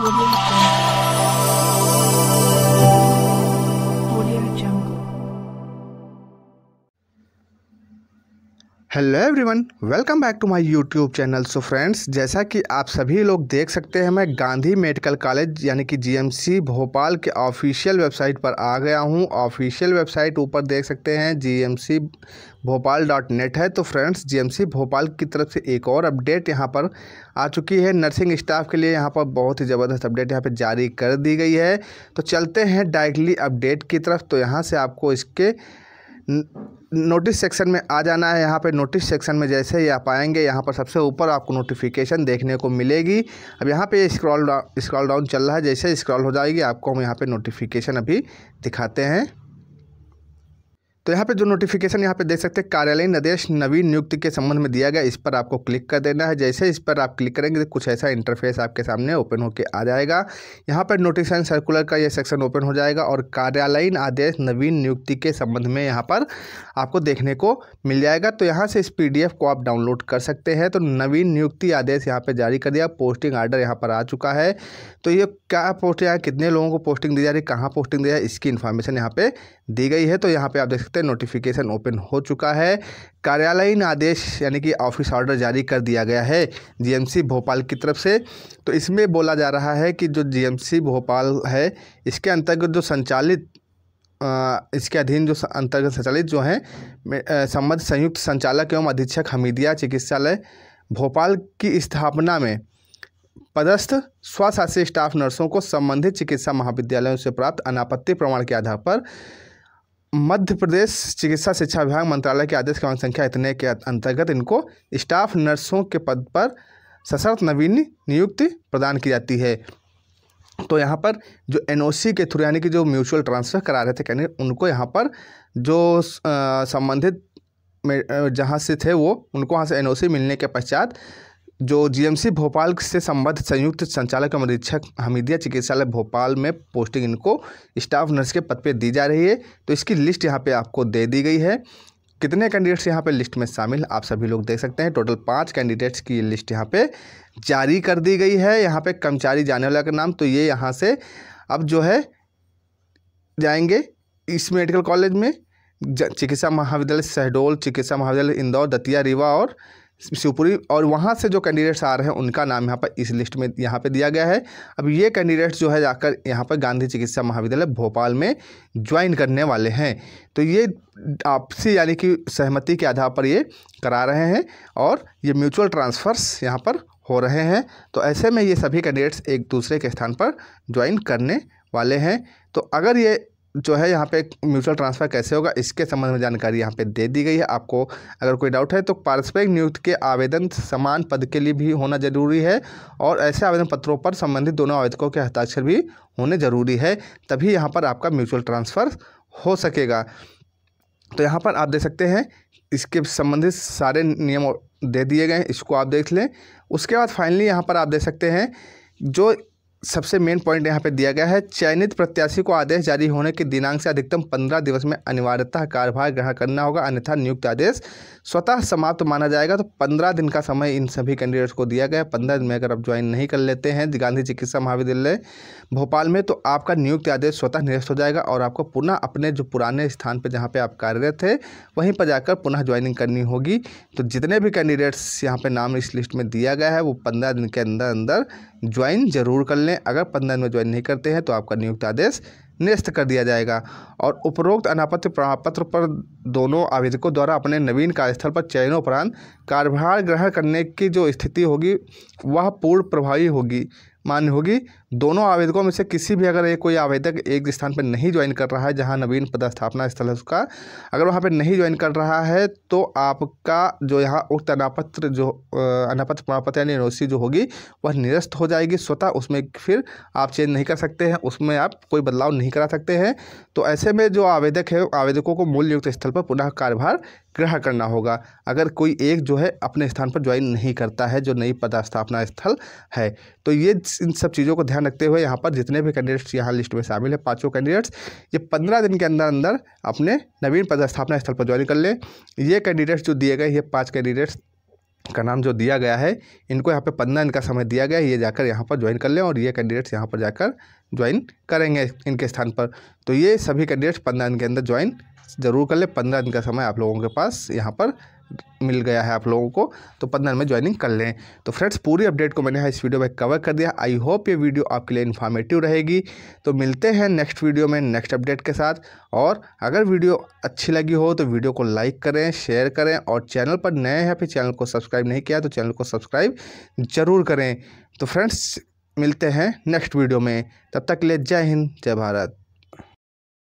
Música hello everyone welcome back to my YouTube channel so friends जैसा कि आप सभी लोग देख सकते हैं मैं गांधी मेडिकल कॉलेज यानी कि जीएमसी भोपाल के ऑफिशियल वेबसाइट पर आ गया हूं ऑफिशियल वेबसाइट ऊपर देख सकते हैं जीएमसी भोपाल डॉट नेट है तो फ्रेंड्स जीएमसी भोपाल की तरफ से एक और अपडेट यहाँ पर आ चुकी है नर्सिंग स्टाफ के लिए यहाँ पर बहुत ही ज़बरदस्त अपडेट यहाँ पर जारी कर दी गई है तो चलते हैं डायरेक्टली अपडेट की तरफ तो यहाँ से आपको इसके नोटिस सेक्शन में आ जाना है यहाँ पे नोटिस सेक्शन में जैसे ही आप आएंगे यहाँ पर सबसे ऊपर आपको नोटिफिकेशन देखने को मिलेगी अब यहाँ पे स्क्रॉल डाउन स्क्रॉल डाउन चल रहा है जैसे स्क्रॉल हो जाएगी आपको हम यहाँ पे नोटिफिकेशन अभी दिखाते हैं तो यहाँ पे जो नोटिफिकेशन यहाँ पे देख सकते हैं कार्यालय निर्देश नवीन नियुक्ति के संबंध में दिया गया इस पर आपको क्लिक कर देना है जैसे इस पर आप क्लिक करेंगे तो कुछ ऐसा इंटरफेस आपके सामने ओपन होकर आ जाएगा यहाँ पर नोटिस एंड सर्कुलर का ये सेक्शन ओपन हो जाएगा और कार्यालयीन आदेश नवीन नियुक्ति के संबंध में यहाँ पर आपको देखने को मिल जाएगा तो यहाँ से इस पी को आप डाउनलोड कर सकते हैं तो नवीन नियुक्ति आदेश यहाँ पर जारी कर दिया पोस्टिंग आर्डर यहाँ पर आ चुका है तो ये क्या पोस्ट यहाँ कितने लोगों को पोस्टिंग दी जा रही है कहाँ पोस्टिंग दी जा रही है इसकी इन्फॉर्मेशन यहाँ पर दी गई है तो यहाँ पे आप देख सकते हैं नोटिफिकेशन ओपन हो चुका है कार्यालयीन आदेश यानी कि ऑफिस ऑर्डर जारी कर दिया गया है जीएमसी भोपाल की तरफ से तो इसमें बोला जा रहा है कि जो जीएमसी भोपाल है इसके अंतर्गत जो संचालित इसके अधीन जो अंतर्गत संचालित जो हैं संबद्ध संयुक्त संचालक एवं अधीक्षक हमीदिया चिकित्सालय भोपाल की स्थापना में पदस्थ स्वशासी स्टाफ नर्सों को संबंधित चिकित्सा महाविद्यालयों से प्राप्त अनापत्ति प्रमाण के आधार पर मध्य प्रदेश चिकित्सा शिक्षा विभाग मंत्रालय के आदेश क्रमांक संख्या इतने के अंतर्गत इनको स्टाफ नर्सों के पद पर सशर्त नवीन नियुक्ति प्रदान की जाती है तो यहाँ पर जो एनओसी के थ्रू यानी कि जो म्यूचुअल ट्रांसफ़र करा रहे थे कहने उनको यहाँ पर जो संबंधित जहाँ से थे वो उनको वहाँ से एनओसी मिलने के पश्चात जो जीएमसी भोपाल से संबद्ध संयुक्त संचालक एवं निरीक्षक हमीदिया चिकित्सालय भोपाल में पोस्टिंग इनको स्टाफ नर्स के पद पे दी जा रही है तो इसकी लिस्ट यहाँ पे आपको दे दी गई है कितने कैंडिडेट्स यहाँ पे लिस्ट में शामिल आप सभी लोग देख सकते हैं टोटल पाँच कैंडिडेट्स की ये लिस्ट यहाँ पर जारी कर दी गई है यहाँ पर कर्मचारी जाने वाला का नाम तो ये यहाँ से अब जो है जाएंगे इस मेडिकल कॉलेज में चिकित्सा महाविद्यालय शहडोल चिकित्सा महाविद्यालय इंदौर दतिया रीवा और शिवपुरी और वहाँ से जो कैंडिडेट्स आ रहे हैं उनका नाम यहाँ पर इस लिस्ट में यहाँ पे दिया गया है अब ये कैंडिडेट्स जो है जाकर यहाँ पर गांधी चिकित्सा महाविद्यालय भोपाल में ज्वाइन करने वाले हैं तो ये आपसी यानी कि सहमति के आधार पर ये करा रहे हैं और ये म्यूचुअल ट्रांसफ़र्स यहाँ पर हो रहे हैं तो ऐसे में ये सभी कैंडिडेट्स एक दूसरे के स्थान पर ज्वाइन करने वाले हैं तो अगर ये जो है यहाँ पे म्यूचुअल ट्रांसफ़र कैसे होगा इसके संबंध में जानकारी यहाँ पे दे दी गई है आपको अगर कोई डाउट है तो पारस्परिक नियुक्ति के आवेदन समान पद के लिए भी होना जरूरी है और ऐसे आवेदन पत्रों पर संबंधित दोनों आवेदकों के हस्ताक्षर भी होने जरूरी है तभी यहाँ पर आपका म्यूचुअल ट्रांसफ़र हो सकेगा तो यहाँ पर आप देख सकते हैं इसके संबंधित सारे नियम दे दिए गए हैं इसको आप देख लें उसके बाद फाइनली यहाँ पर आप देख सकते हैं जो सबसे मेन पॉइंट यहाँ पे दिया गया है चयनित प्रत्याशी को आदेश जारी होने के दिनांक से अधिकतम पंद्रह दिवस में अनिवार्यता कार्यभार ग्रहण करना होगा अन्यथा नियुक्त आदेश स्वतः समाप्त माना जाएगा तो पंद्रह दिन का समय इन सभी कैंडिडेट्स को दिया गया है पंद्रह दिन में अगर आप ज्वाइन नहीं कर लेते हैं गांधी चिकित्सा महाविद्यालय भोपाल में तो आपका नियुक्त आदेश स्वतः निरस्त हो जाएगा और आपको पुनः अपने जो पुराने स्थान पर जहाँ पर आप कार्यरत थे वहीं पर जाकर पुनः ज्वाइनिंग करनी होगी तो जितने भी कैंडिडेट्स यहाँ पर नाम इस लिस्ट में दिया गया है वो पंद्रह दिन के अंदर अंदर ज्वाइन जरूर कर लें अगर पंद्रह दिन में ज्वाइन नहीं करते हैं तो आपका नियुक्त आदेश निरस्त कर दिया जाएगा और उपरोक्त अनापत्य प्रमाणपत्र पर दोनों आवेदकों द्वारा अपने नवीन कार्यस्थल पर चयनोपरांत कार्यभार ग्रहण करने की जो स्थिति होगी वह पूर्व प्रभावी होगी मान्य होगी दोनों आवेदकों में से किसी भी अगर एक कोई आवेदक एक स्थान पर नहीं ज्वाइन कर रहा है जहां नवीन पदस्थापना स्थल है उसका अगर वहां पर नहीं ज्वाइन कर रहा है तो आपका जो यहाँ उक्त अनापत्र जो अनापत्र प्रमाण पत्र यानी एनओसी जो होगी वह निरस्त हो जाएगी स्वतः उसमें फिर आप चेंज नहीं कर सकते हैं उसमें आप कोई बदलाव नहीं करा सकते हैं तो ऐसे में जो आवेदक है आवेदकों को मूल नियुक्त स्थल पर पुनः कार्यभार ग्रहण करना होगा अगर कोई एक जो है अपने स्थान पर ज्वाइन नहीं करता है जो नई पदस्थापना स्थल है तो ये इन सब चीज़ों को ध्यान ध्यान रखते हुए यहाँ पर जितने भी कैंडिडेट्स यहाँ लिस्ट में शामिल है पाँचों कैंडिडेट्स ये पंद्रह दिन के अंदर अंदर अपने नवीन पदस्थापना स्थल पर ज्वाइन कर लें ये कैंडिडेट्स जो दिए गए ये पाँच कैंडिडेट्स का नाम जो दिया गया है इनको यहाँ पे पंद्रह दिन का समय दिया गया है ये जाकर यहाँ पर ज्वाइन कर लें और ये कैंडिडेट्स यहाँ पर जाकर ज्वाइन करेंगे इनके स्थान पर तो ये सभी कैंडिडेट्स पंद्रह दिन के अंदर ज्वाइन ज़रूर कर लें पंद्रह दिन का समय आप लोगों के पास यहाँ पर मिल गया है आप लोगों को तो पंद्रह में ज्वाइनिंग कर लें तो फ्रेंड्स पूरी अपडेट को मैंने यहाँ इस वीडियो में कवर कर दिया आई होप ये वीडियो आपके लिए इन्फॉर्मेटिव रहेगी तो मिलते हैं नेक्स्ट वीडियो में नेक्स्ट अपडेट के साथ और अगर वीडियो अच्छी लगी हो तो वीडियो को लाइक करें शेयर करें और चैनल पर नए हैं फिर चैनल को सब्सक्राइब नहीं किया तो चैनल को सब्सक्राइब ज़रूर करें तो फ्रेंड्स मिलते हैं नेक्स्ट वीडियो में तब तक के लिए जय हिंद जय भारत